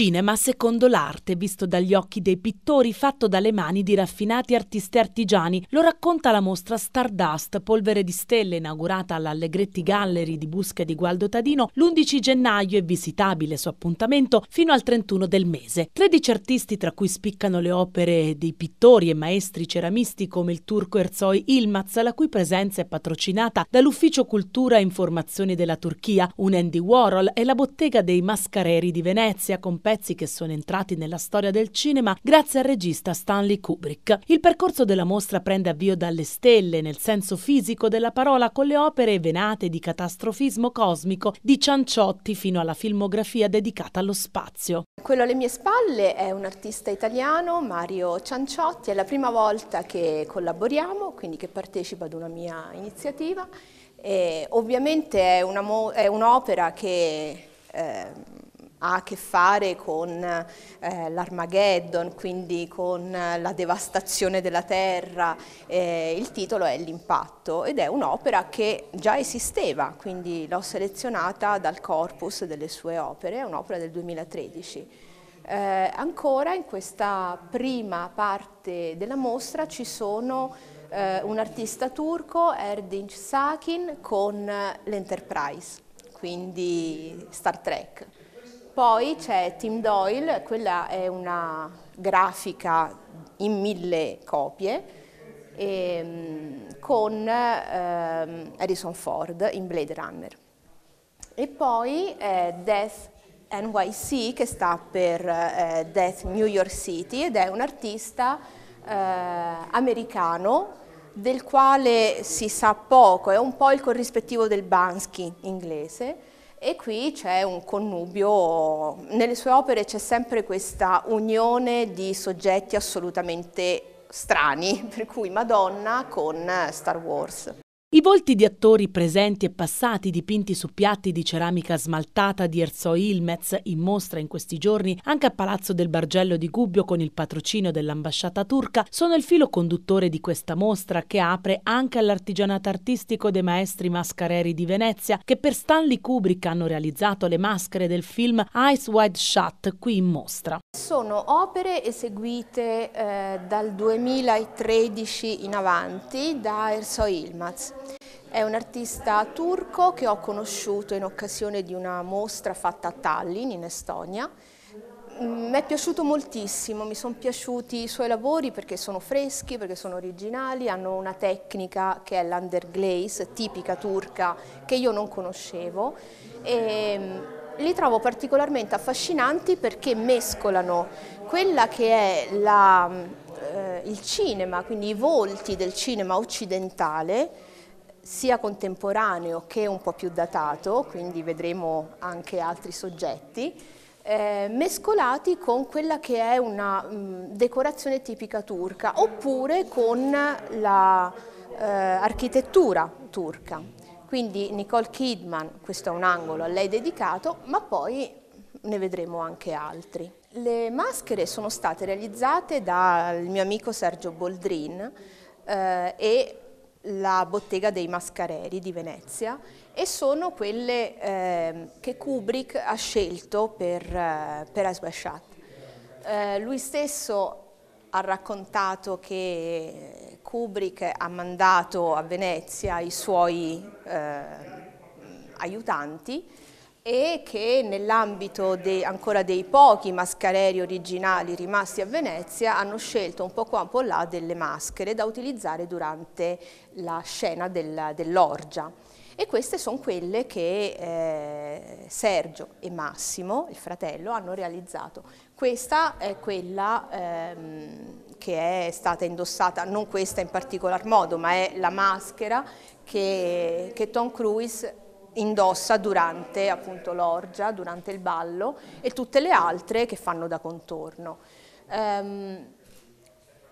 Cinema secondo l'arte, visto dagli occhi dei pittori, fatto dalle mani di raffinati artisti artigiani, lo racconta la mostra Stardust, polvere di stelle, inaugurata all'Allegretti Gallery di Busca di Gualdo Tadino l'11 gennaio e visitabile su appuntamento fino al 31 del mese. 13 artisti, tra cui spiccano le opere dei pittori e maestri ceramisti come il turco Erzoi Ilmaz, la cui presenza è patrocinata dall'Ufficio Cultura e Informazione della Turchia, un Andy Warhol e la bottega dei Mascareri di Venezia, con pezzi che sono entrati nella storia del cinema grazie al regista Stanley Kubrick. Il percorso della mostra prende avvio dalle stelle, nel senso fisico della parola, con le opere venate di catastrofismo cosmico di Cianciotti fino alla filmografia dedicata allo spazio. Quello alle mie spalle è un artista italiano, Mario Cianciotti, è la prima volta che collaboriamo, quindi che partecipa ad una mia iniziativa. E ovviamente è, un'opera che eh, ha a che fare con eh, l'Armageddon, quindi con eh, la devastazione della terra, eh, il titolo è L'impatto ed è un'opera che già esisteva, quindi l'ho selezionata dal corpus delle sue opere, è un'opera del 2013. Eh, ancora in questa prima parte della mostra ci sono eh, un artista turco, Erdinç Sakin, con eh, l'Enterprise, quindi Star Trek. Poi c'è Tim Doyle, quella è una grafica in mille copie e, ehm, con eh, Harrison Ford in Blade Runner. E poi eh, Death NYC che sta per eh, Death New York City ed è un artista eh, americano del quale si sa poco, è un po' il corrispettivo del Bansky inglese e qui c'è un connubio, nelle sue opere c'è sempre questa unione di soggetti assolutamente strani, per cui Madonna con Star Wars. I volti di attori presenti e passati dipinti su piatti di ceramica smaltata di Erzo Ilmez in mostra in questi giorni anche a Palazzo del Bargello di Gubbio con il patrocinio dell'ambasciata turca sono il filo conduttore di questa mostra che apre anche all'artigianato artistico dei maestri mascareri di Venezia che per Stanley Kubrick hanno realizzato le maschere del film Eyes Wide Shut qui in mostra. Sono opere eseguite eh, dal 2013 in avanti da Erzo Ilmaz è un artista turco che ho conosciuto in occasione di una mostra fatta a Tallinn, in Estonia. Mi è piaciuto moltissimo, mi sono piaciuti i suoi lavori perché sono freschi, perché sono originali, hanno una tecnica che è l'underglaze, tipica turca, che io non conoscevo. E mm, li trovo particolarmente affascinanti perché mescolano quella che è la, mm, eh, il cinema, quindi i volti del cinema occidentale, sia contemporaneo che un po' più datato, quindi vedremo anche altri soggetti, eh, mescolati con quella che è una mh, mm, decorazione tipica turca oppure con l'architettura la, eh, turca. Quindi Nicole Kidman, questo è un angolo a lei dedicato, ma poi ne vedremo anche altri. Le maschere sono state realizzate dal mio amico Sergio Boldrin eh, e la bottega dei Mascareri di Venezia e sono quelle eh, che Kubrick ha scelto per, eh, per Asbashat. Eh, lui stesso ha raccontato che Kubrick ha mandato a Venezia i suoi eh, aiutanti e che nell'ambito ancora dei pochi mascareri originali rimasti a Venezia hanno scelto un po' qua un po' là delle maschere da utilizzare durante la scena del, dell'orgia. E queste sono quelle che eh, Sergio e Massimo, il fratello, hanno realizzato. Questa è quella ehm, che è stata indossata, non questa in particolar modo, ma è la maschera che, che Tom Cruise indossa durante appunto l'orgia, durante il ballo e tutte le altre che fanno da contorno. Ehm,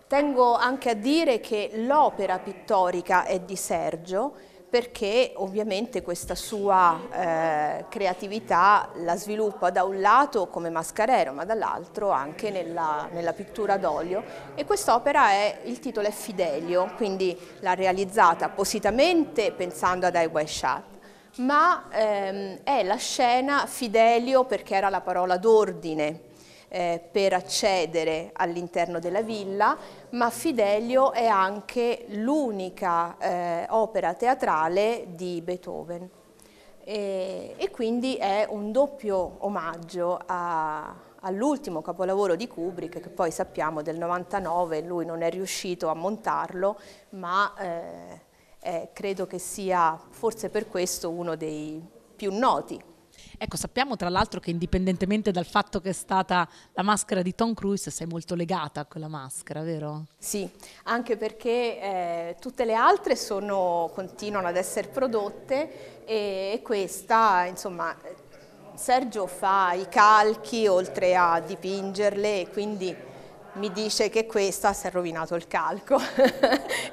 tengo anche a dire che l'opera pittorica è di Sergio perché ovviamente questa sua eh, creatività la sviluppa da un lato come mascarero ma dall'altro anche nella, nella pittura d'olio e quest'opera è, il titolo è Fidelio, quindi l'ha realizzata appositamente pensando ad Ai Waishat ma ehm, è la scena Fidelio perché era la parola d'ordine eh, per accedere all'interno della villa, ma Fidelio è anche l'unica eh, opera teatrale di Beethoven e, e, quindi è un doppio omaggio all'ultimo capolavoro di Kubrick che poi sappiamo del 99, lui non è riuscito a montarlo, ma... Eh, eh, credo che sia forse per questo uno dei più noti. Ecco, sappiamo tra l'altro che indipendentemente dal fatto che è stata la maschera di Tom Cruise, sei molto legata a quella maschera, vero? Sì, anche perché eh, tutte le altre sono, continuano ad essere prodotte e, e questa, insomma, Sergio fa i calchi oltre a dipingerle e quindi mi dice che questa si è rovinato il calco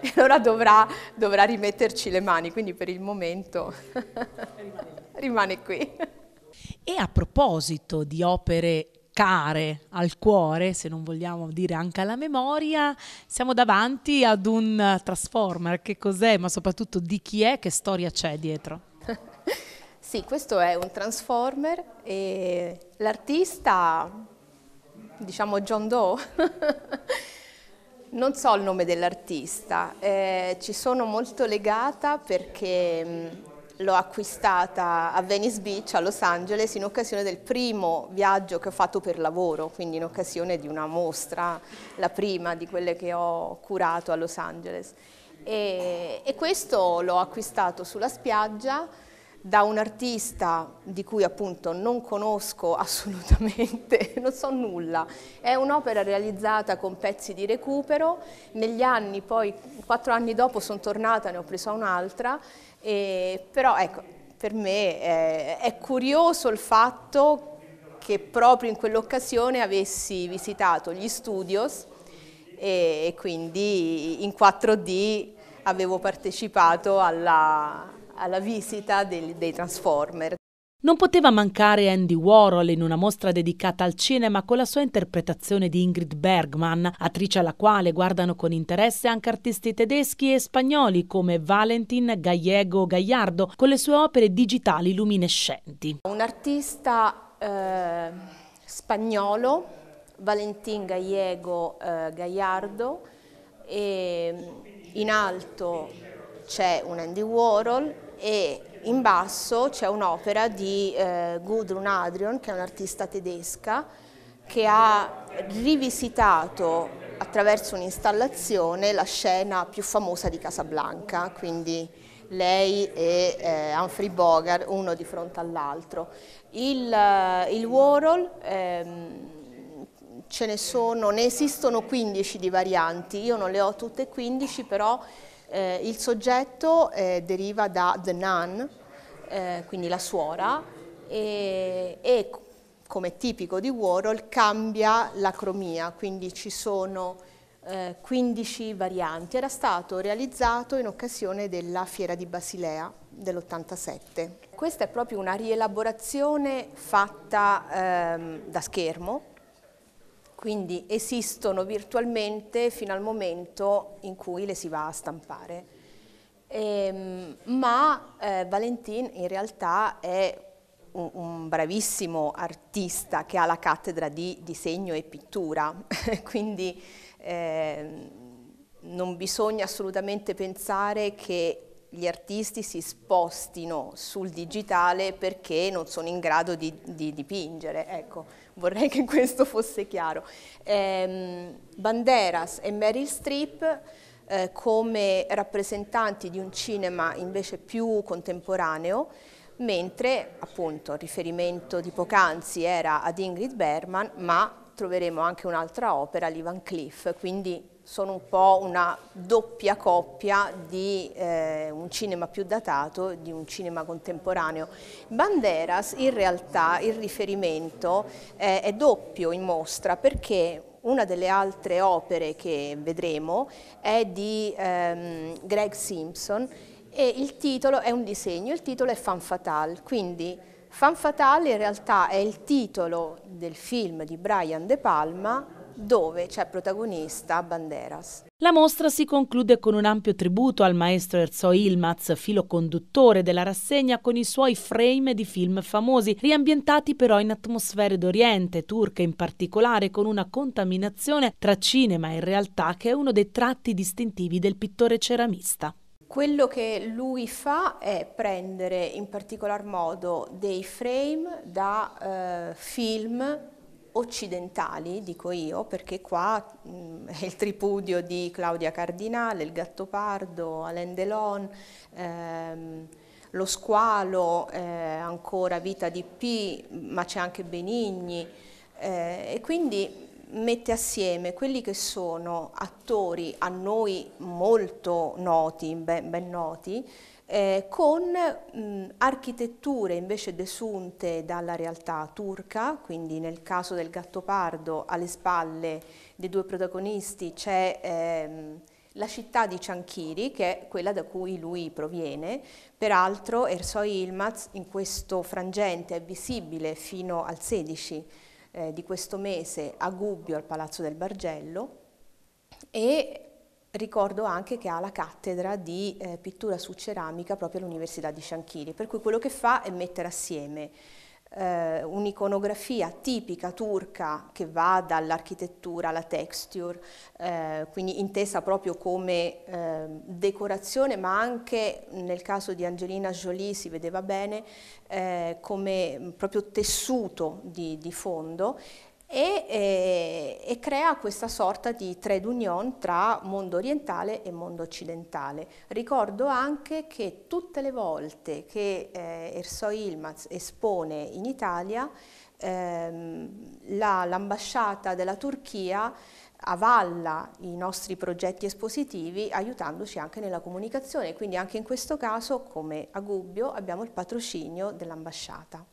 e allora dovrà, dovrà, rimetterci le mani, quindi per il momento rimane qui. E a proposito di opere care al cuore, se non vogliamo dire anche alla memoria, siamo davanti ad un Transformer, che cos'è, ma soprattutto di chi è, che storia c'è dietro? sì, questo è un Transformer e l'artista diciamo John Doe. non so il nome dell'artista, eh, ci sono molto legata perché mm, l'ho acquistata a Venice Beach, a Los Angeles, in occasione del primo viaggio che ho fatto per lavoro, quindi in occasione di una mostra, la prima di quelle che ho curato a Los Angeles. e, e questo l'ho acquistato sulla spiaggia da un artista di cui appunto non conosco assolutamente, non so nulla. È un'opera realizzata con pezzi di recupero, negli anni poi, quattro anni dopo sono tornata, ne ho presa un'altra, però ecco, per me è, è curioso il fatto che proprio in quell'occasione avessi visitato gli studios e, e quindi in 4D avevo partecipato alla, alla visita dei, dei Transformer. Non poteva mancare Andy Warhol in una mostra dedicata al cinema con la sua interpretazione di Ingrid Bergman, attrice alla quale guardano con interesse anche artisti tedeschi e spagnoli come Valentin Gallego Gagliardo con le sue opere digitali luminescenti. Un artista eh, spagnolo, Valentin Gallego eh, Gagliardo, in alto c'è un Andy Warhol e in basso c'è un'opera di eh, Gudrun Adrian, che è un'artista tedesca, che ha rivisitato attraverso un'installazione la scena più famosa di Casablanca, quindi lei e eh, Humphrey Bogart uno di fronte all'altro. Il, eh, il, Warhol ehm, ce ne sono, ne esistono 15 di varianti, io non le ho tutte 15 però eh, il soggetto eh, deriva da the nun, eh, quindi la suora, e, e, come tipico di Warhol cambia l'acromia, quindi ci sono 15 eh, varianti. Era stato realizzato in occasione della Fiera di Basilea dell'87. Questa è proprio una rielaborazione fatta ehm, da schermo, quindi esistono virtualmente fino al momento in cui le si va a stampare. Ehm, ma eh, Valentin in realtà è un, un, bravissimo artista che ha la cattedra di disegno e pittura, quindi eh, non bisogna assolutamente pensare che gli artisti si spostino sul digitale perché non sono in grado di, di dipingere. Ecco vorrei che questo fosse chiaro. Ehm, Banderas e Meryl Streep eh, come rappresentanti di un cinema invece più contemporaneo, mentre appunto il riferimento di poc'anzi era ad Ingrid Berman, ma troveremo anche un'altra opera, l'Ivan Cliff, quindi sono un po' una doppia coppia di eh, un cinema più datato e di un cinema contemporaneo. Banderas in realtà il riferimento eh, è doppio in mostra perché una delle altre opere che vedremo è di ehm, Greg Simpson e il titolo è un disegno, il titolo è Fan Fatale, quindi Fan Fatale in realtà è il titolo del film di Brian De Palma dove c'è protagonista Banderas. La mostra si conclude con un ampio tributo al maestro Erzo Ilmaz, filo conduttore della rassegna con i suoi frame di film famosi, riambientati però in atmosfere d'Oriente, turche in particolare, con una contaminazione tra cinema e realtà che è uno dei tratti distintivi del pittore ceramista. Quello che lui fa è prendere in particolar modo dei frame da eh, film occidentali, dico io, perché qua mh, mm, è il tripudio di Claudia Cardinale, il Gattopardo, Alain Delon, ehm, lo squalo, eh, ancora Vita di P, ma c'è anche Benigni, eh, e quindi mette assieme quelli che sono attori a noi molto noti, ben, ben noti, eh, con mh, architetture invece desunte dalla realtà turca, quindi nel caso del Gattopardo alle spalle dei due protagonisti c'è ehm, la città di Cianchiri, che è quella da cui lui proviene. Peraltro Ersoy Ilmaz in questo frangente è visibile fino al 16 eh, di questo mese a Gubbio al Palazzo del Bargello e ricordo anche che ha la cattedra di eh, pittura su ceramica proprio all'Università di Shanchiri, per cui quello che fa è mettere assieme eh, un'iconografia tipica turca che va dall'architettura alla texture, eh, quindi intesa proprio come eh, decorazione, ma anche nel caso di Angelina Jolie si vedeva bene eh, come proprio tessuto di, di fondo e, e, eh, e, crea questa sorta di trade union tra mondo orientale e mondo occidentale. Ricordo anche che tutte le volte che eh, Erso Ilmaz espone in Italia, ehm, l'ambasciata della Turchia avalla i nostri progetti espositivi aiutandoci anche nella comunicazione, quindi anche in questo caso, come a Gubbio, abbiamo il patrocinio dell'ambasciata.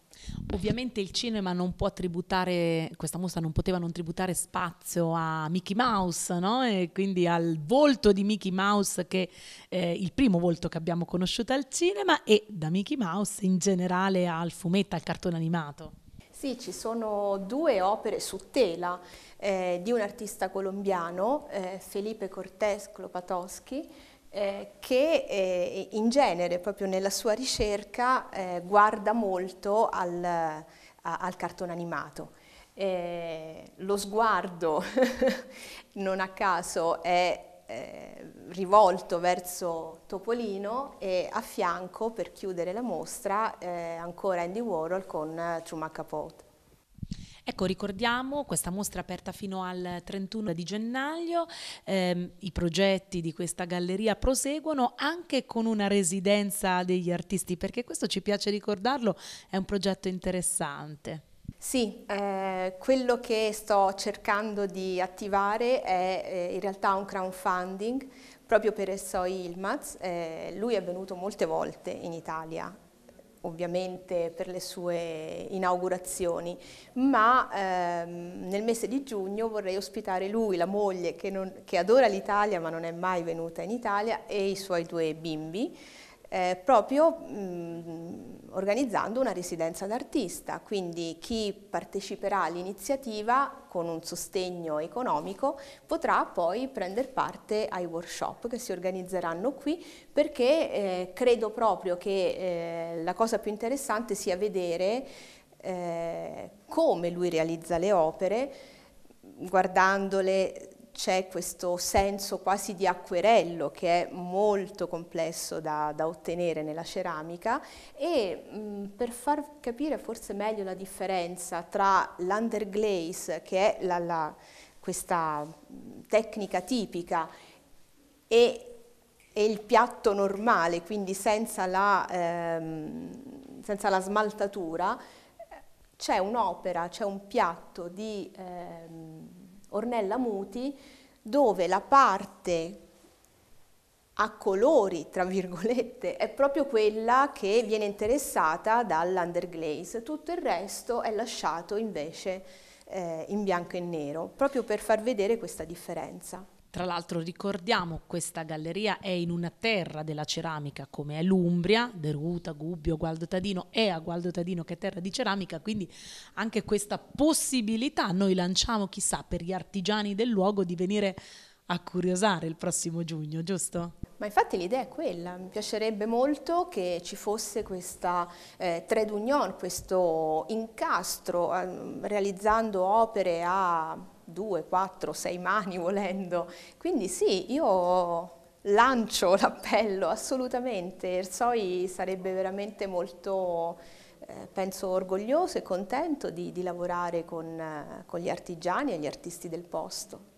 Ovviamente il cinema non può tributare, questa mostra non poteva non tributare spazio a Mickey Mouse, no? E quindi al volto di Mickey Mouse che è il primo volto che abbiamo conosciuto al cinema e da Mickey Mouse in generale al fumetto, al cartone animato. Sì, ci sono due opere su tela eh, di un artista colombiano, eh, Felipe Cortés Clopatoschi, eh, che eh, in genere proprio nella sua ricerca eh, guarda molto al, a, al cartone animato. Eh, lo sguardo, non a caso, è eh, rivolto verso Topolino e a fianco, per chiudere la mostra, eh, ancora Andy Warhol con Truman Capote. Ecco, ricordiamo questa mostra aperta fino al 31 di gennaio, ehm, i progetti di questa galleria proseguono anche con una residenza degli artisti, perché questo ci piace ricordarlo, è un progetto interessante. Sì, eh, quello che sto cercando di attivare è eh, in realtà un crowdfunding proprio per Essoi Ilmaz. Eh, lui è venuto molte volte in Italia ovviamente per le sue inaugurazioni, ma ehm, nel mese di giugno vorrei ospitare lui, la moglie che, non, che adora l'Italia ma non è mai venuta in Italia e i suoi due bimbi eh, proprio mh, mm, organizzando una residenza d'artista, quindi chi parteciperà all'iniziativa con un sostegno economico potrà poi prendere parte ai workshop che si organizzeranno qui perché eh, credo proprio che eh, la cosa più interessante sia vedere eh, come lui realizza le opere guardandole c'è questo senso quasi di acquerello che è molto complesso da, da ottenere nella ceramica e mh, per far capire forse meglio la differenza tra l'underglaze che è la, la, questa tecnica tipica e, e, il piatto normale, quindi senza la, ehm, senza la smaltatura, c'è un'opera, c'è un piatto di... Ehm, Ornella Muti, dove la parte a colori, tra virgolette, è proprio quella che viene interessata dall'underglaze, tutto il resto è lasciato invece eh, in bianco e nero, proprio per far vedere questa differenza. Tra l'altro ricordiamo questa galleria è in una terra della ceramica come è l'Umbria, Deruta, Gubbio, Gualdo Tadino, è a Gualdo Tadino che è terra di ceramica, quindi anche questa possibilità noi lanciamo chissà per gli artigiani del luogo di venire a curiosare il prossimo giugno, giusto? Ma infatti l'idea è quella, mi piacerebbe molto che ci fosse questa eh, trade union, questo incastro eh, realizzando opere a due, quattro, sei mani volendo. Quindi sì, io lancio l'appello assolutamente, Ersoi sarebbe veramente molto, eh, penso, orgoglioso e contento di, di lavorare con, eh, con gli artigiani e gli artisti del posto.